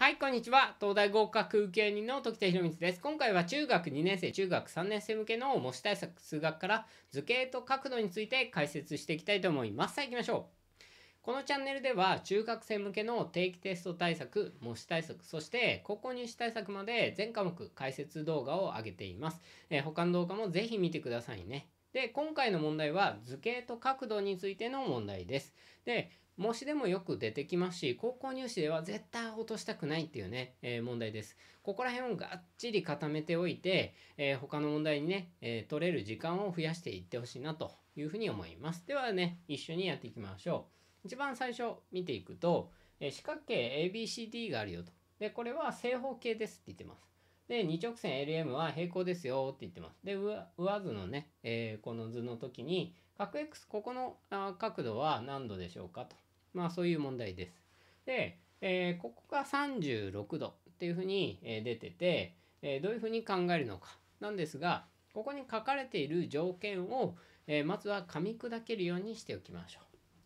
はい、こんにちは。東大合格受験人の時田博光です。今回は中学2年生、中学3年生向けの模試対策数学から図形と角度について解説していきたいと思います。さあ行きましょう。このチャンネルでは中学生向けの定期テスト対策、模試対策、そして高校入試対策まで全科目解説動画を上げています。えー、他の動画もぜひ見てくださいね。で、今回の問題は図形と角度についての問題です。で、模試でもよく出てきますし、高校入試では絶対落としたくないっていうね、えー、問題です。ここら辺をがっちり固めておいて、えー、他の問題にね、えー、取れる時間を増やしていってほしいなというふうに思います。ではね、一緒にやっていきましょう。一番最初見ていくと、え四角形 ABCD があるよと。で、これは正方形ですって言ってます。で、2直線 LM は平行ですよって言ってます。で、上図のね、えー、この図の時に、角 X、ここの角度は何度でしょうかと。まあそういう問題です。で、えー、ここが36度っていうふうに、え出てて、えどういうふうに考えるのかなんですがここに書かれている条件を、えまずは噛み砕けるようにしておきましょ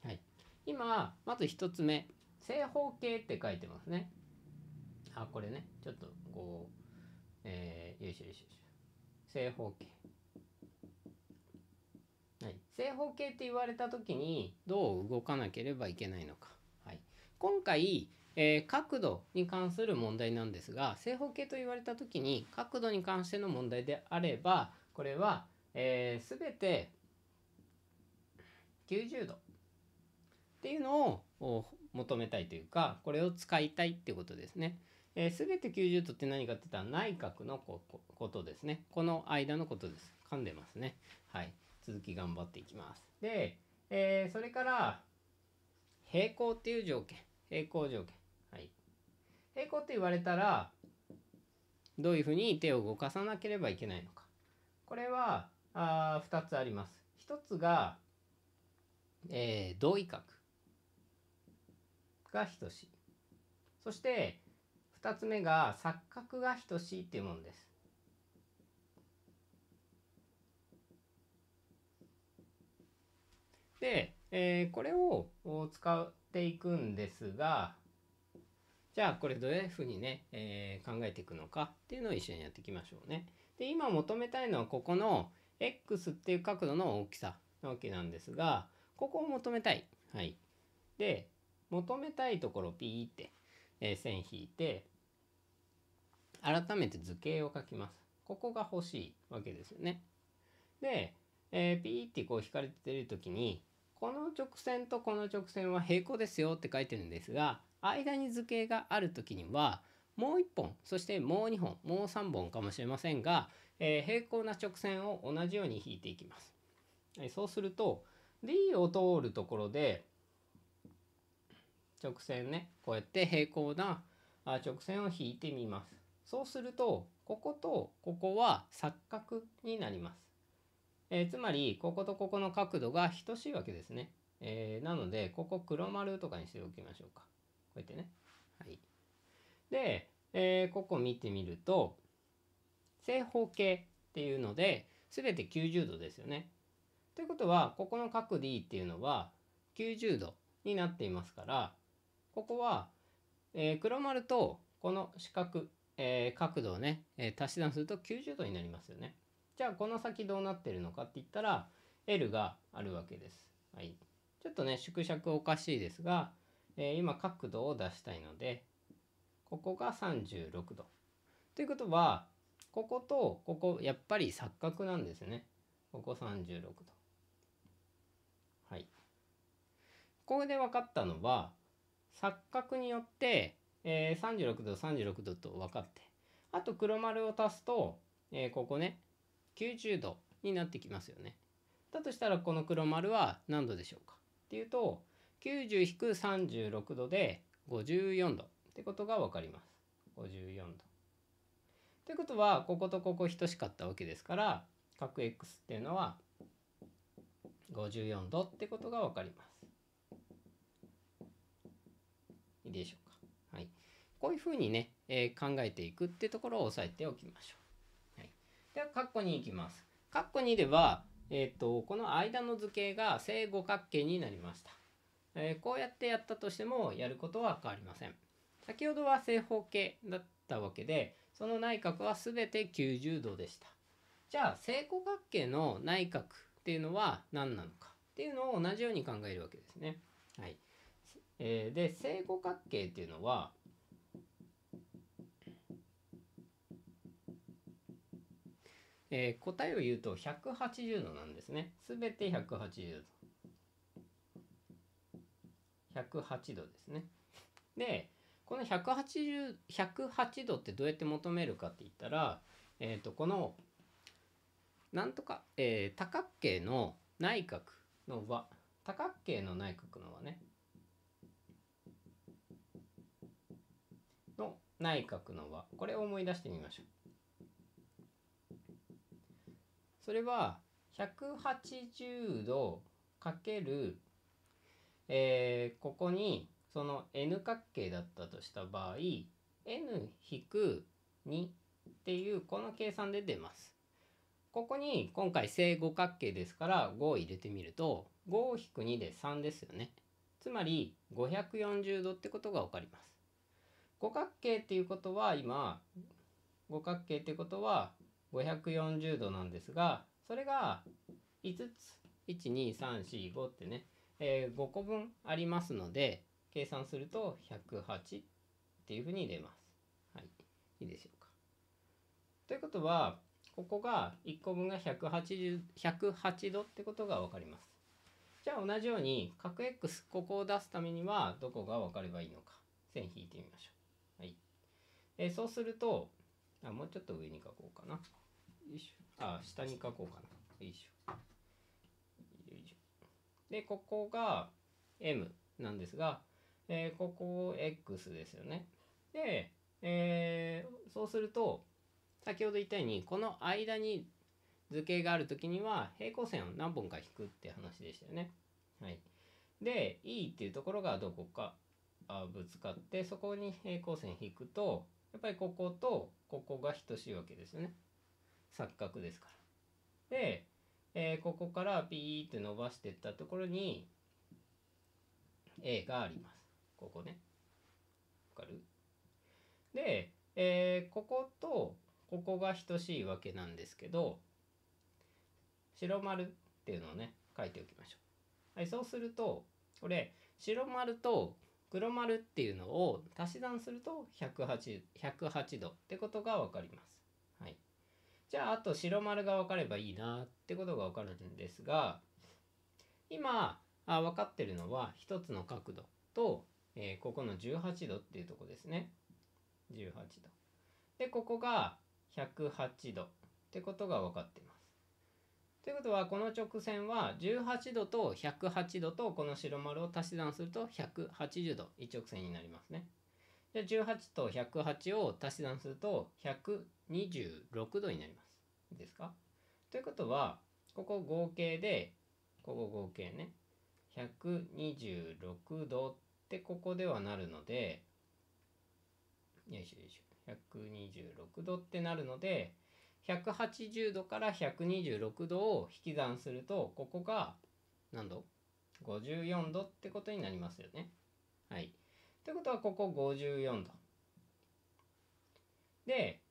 う。はい、今まず1つ目正方形って書いてますね。あこれねちょっとこう、えー、よいしょよいしょ正方形。正方形って言われた時にどう動かなければいけないのか、はい、今回、えー、角度に関する問題なんですが正方形と言われた時に角度に関しての問題であればこれは、えー、全て90度っていうのを求めたいというかこれを使いたいってことですね。えー、全て90度って何かって言ったら内角のことですね。この間のことです。噛んでますね。はい。続き頑張っていきます。で、えー、それから平行っていう条件平行条件はい平行って言われたらどういうふうに手を動かさなければいけないのかこれはあ2つあります。一つが、えー、同位角が等しいそして2つ目が錯覚が等しいっていうものです。で、えー、これを使っていくんですが、じゃあこれどういうふうにね、えー、考えていくのかっていうのを一緒にやっていきましょうね。で、今求めたいのはここの X っていう角度の大きさなわけなんですが、ここを求めたい。はい。で、求めたいところピーって、え線引いて、改めて図形を書きます。ここが欲しいわけですよね。で、えー、ピーってこう引かれてる時に、この直線とこの直線は平行ですよって書いてるんですが間に図形がある時にはもう1本そしてもう2本もう3本かもしれませんが、えー、平行な直線を同じように引いていきます。そうすると D を通るところで直線ねこうやって平行な直線を引いてみます。そうするとこことここは錯覚になります。えつまりこことここの角度が等しいわけですね。えなのでここ黒丸とかにしておきましょうか。こうやってね。はい、で、えここ見てみると正方形っていうので全て90度ですよね。ということはここの角 D っていうのは90度になっていますからここは、えー、黒丸とこの四角、えー、角度をね、えー、足し算すると90度になりますよね。じゃあこの先どうなってるのかって言ったら L があるわけです。はい、ちょっとね縮尺おかしいですが、えー、今角度を出したいのでここが36度。ということはこことここやっぱり錯覚なんですね。ここ36度。はい。ここで分かったのは錯覚によって、えー、36度36度と分かってあと黒丸を足すと、えー、ここね90度になってきますよね。だとしたらこの黒丸は何度でしょうかっていうと90-36度で54度ってことが分かります。54度。ということはこことここ等しかったわけですから角 x っていうのは54度ってことが分かります。いいでしょうか。はい、こういうふうにね、えー、考えていくってところを押さえておきましょう。では、括弧2いきます。括弧2では、えっ、ー、と、この間の図形が正五角形になりました。えー、こうやってやったとしても、やることは変わりません。先ほどは正方形だったわけで、その内角は全て90度でした。じゃあ、正五角形の内角っていうのは何なのかっていうのを同じように考えるわけですね。はい。えー、で、正五角形っていうのは、えー、答えを言うと180度なんですね。すべて180度。108度ですね。で、この180 108度ってどうやって求めるかって言ったら、えっ、ー、と、この、なんとか、えー、多角形の内角の和、多角形の内角の和ね、の内角の和、これを思い出してみましょう。それは180度かける、えー、ここにその n 角形だったとした場合 n-2 っていうこの計算で出ます。ここに今回正五角形ですから5を入れてみると5引く2で3ですよね。つまり540度ってことが分かります。五角形っていうことは今五角形ってことは540度なんですがそれが5つ12345ってね、えー、5個分ありますので計算すると108っていうふうに出ます。はい、いいでしょうか。ということはここが1個分が180 108度ってことが分かります。じゃあ同じように角 x ここを出すためにはどこが分かればいいのか線引いてみましょう。はい、えー、そうするとあもうちょっと上に書こうかな。よいしょあ下に書こうかなよいしょよいしょでここが M なんですが、えー、ここ X ですよねで、えー、そうすると先ほど言ったようにこの間に図形がある時には平行線を何本か引くって話でしたよね。はい、で E っていうところがどこかあぶつかってそこに平行線引くとやっぱりこことここが等しいわけですよね。錯覚ですから。で、えー、ここからピーって伸ばしてったところに A があります。ここね。わかるで、えー、こことここが等しいわけなんですけど白丸っていうのをね書いておきましょう。はい、そうするとこれ白丸と黒丸っていうのを足し算すると108 108度ってことが分かります。じゃああと白丸が分かればいいなってことが分かるんですが今あ分かってるのは1つの角度と、えー、ここの18度っていうとこですね18度でここが108度ってことが分かってますということはこの直線は18度と108度とこの白丸を足し算すると180度一直線になりますね。じゃあ18と108を足し算すると126度になります。ですかということはここ合計でここ合計ね126度ってここではなるのでよいしょよいしょ126度ってなるので180度から126度を引き算するとここが何度 ?54 度ってことになりますよね。はい。ということはここ54度。で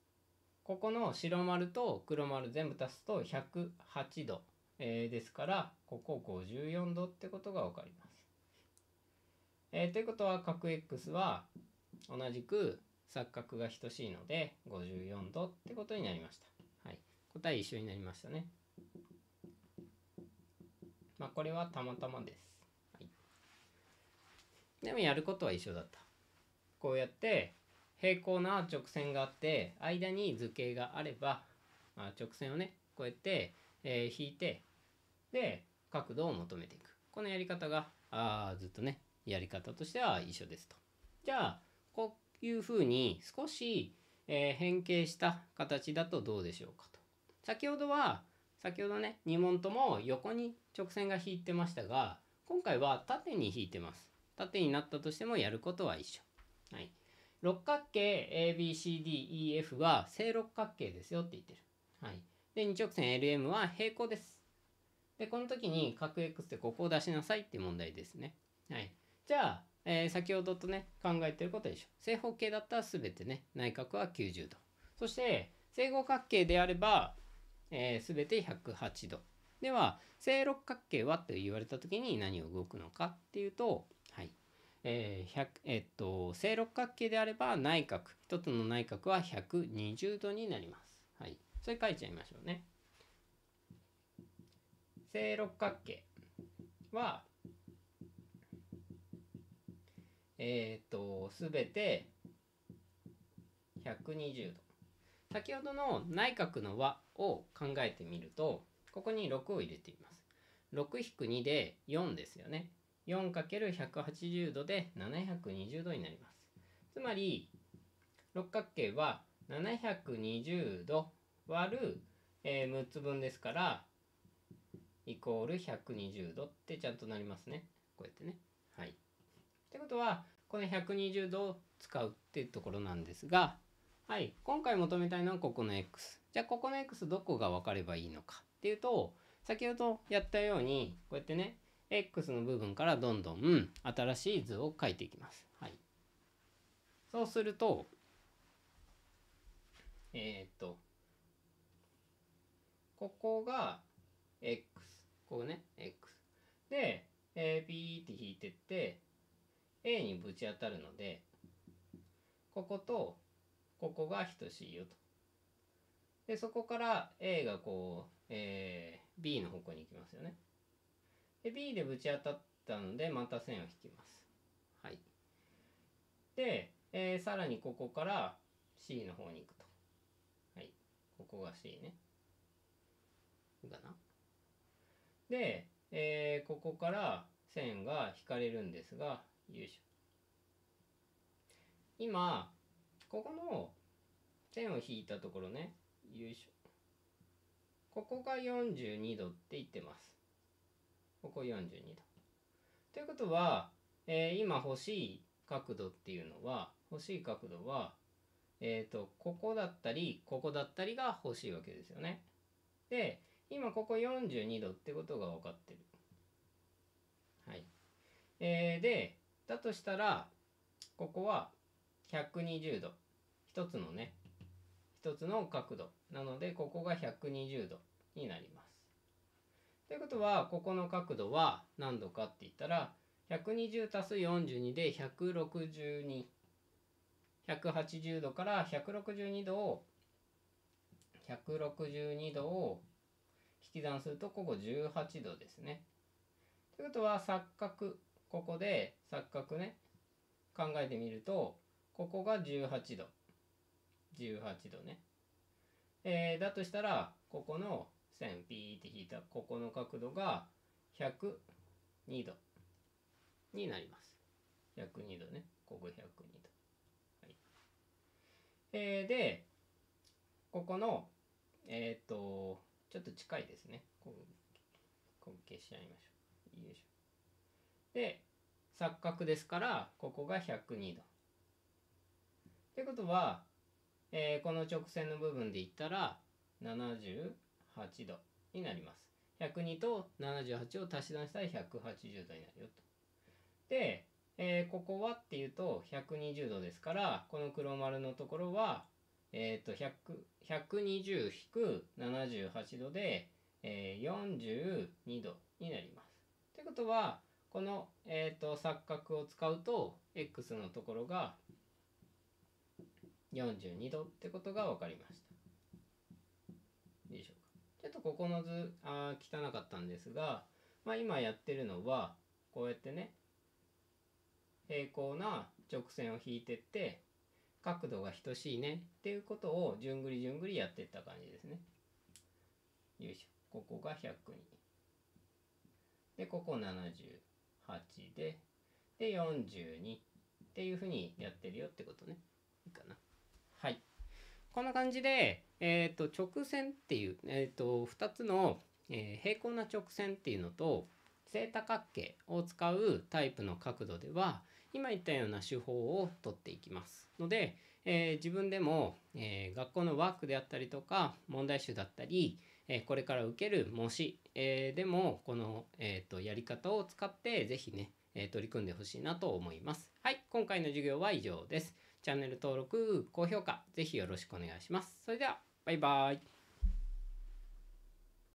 ここの白丸と黒丸全部足すと108度、えー、ですからここ54度ってことが分かります。えー、ということは角 x は同じく錯角が等しいので54度ってことになりました。はい、答え一緒になりましたね。まあこれはたまたまです。はい、でもやることは一緒だった。こうやって平行な直線があって間に図形があれば、まあ、直線をねこうやって、えー、引いてで角度を求めていくこのやり方があずっとねやり方としては一緒ですと。じゃあこういうふうに少し、えー、変形した形だとどうでしょうかと。先ほどは先ほどね2問とも横に直線が引いてましたが今回は縦に引いてます。縦になったとしてもやることは一緒。はい六角形 ABCDEF は正六角形ですよって言ってる。はい。で、二直線 LM は平行です。で、この時に角 X でここを出しなさいっていう問題ですね。はい。じゃあ、えー、先ほどとね、考えてることでしょ。正方形だったら全てね、内角は90度。そして、正五角形であれば、えー、全て108度。では、正六角形はって言われた時に何を動くのかっていうと、えーえっと、正六角形であれば内角1つの内角は120度になります。はい、それ書いちゃいましょうね。正六角形はえっ、と全て120度先ほどの内角の和を考えてみるとここに6を入れています。6-2で4ですよね。4×180 度で720度になります。つまり六角形は720度割る、えー、6つ分ですからイコール120度ってちゃんとなりますね。こうやってね。はい。ってことはこの120度を使うっていうところなんですが、はい、今回求めたいのはここの x。じゃあここの x どこが分かればいいのかっていうと先ほどやったようにこうやってね x の部分からどんどん新しい図を書いていきます。はい、そうすると、えー、っと、ここが x、ここね、x。で、えー、ピーって引いてって、a にぶち当たるので、こことここが等しいよと。で、そこから a がこう、えー、b の方向に行きますよね。で B でぶち当たったのでまた線を引きます。はい、で、えー、さらにここから C の方に行くと。はい、ここが C ね。いいかなで、えー、ここから線が引かれるんですがよいしょ今ここの線を引いたところねよいしょここが42度って言ってますここ42度。ということは、えー、今欲しい角度っていうのは欲しい角度は、えーと、とここだったりここだったりが欲しいわけですよね。で今ここ42度ってことが分かってる。はい。えー、でだとしたらここは120度一つのね一つの角度なのでここが120度になります。ということはここの角度は何度かって言ったら120足す42で162。180度から162度を162度を引き算するとここ18度ですね。ということは錯覚ここで錯覚ね考えてみるとここが18度18度ね。えー、だとしたらここの線ピーって引いたここの角度が102度になります。102度ね。ここ102度。はい。えー、で、ここの、えっ、と、ちょっと近いですね。こう、こう消しちゃいましょう。よいしょ。で、錯角ですから、ここが102度。ってことは、えー、この直線の部分で言ったら、70度になります。102と78を足し算したら180度になるよと。で、えー、ここはっていうと120度ですから、この黒丸のところは、えっ、ー、と、120-78度で、えー、42度になります。ということは、この、えっ、ー、と錯覚を使うと x のところが42度ってことが分かりました。ちょっとここの図あ汚かったんですが、まあ、今やってるのはこうやってね平行な直線を引いてって角度が等しいねっていうことを順繰り順繰りやってった感じですね。よいしょここが102でここ78でで42っていうふうにやってるよってことねいいかなはい。こんな感じで、えー、と直線っていう、えー、と2つの、え平行な直線っていうのと正多角形を使うタイプの角度では今言ったような手法をとっていきますので、えー、自分でも、えー、学校のワークであったりとか問題集だったり、えー、これから受ける模試、えでもこの、えーと、やり方を使って是非ね、え取り組んでほしいなと思います。はい今回の授業は以上です。チャンネル登録、高評価、ぜひよろしくお願いします。それでは、バイバイ。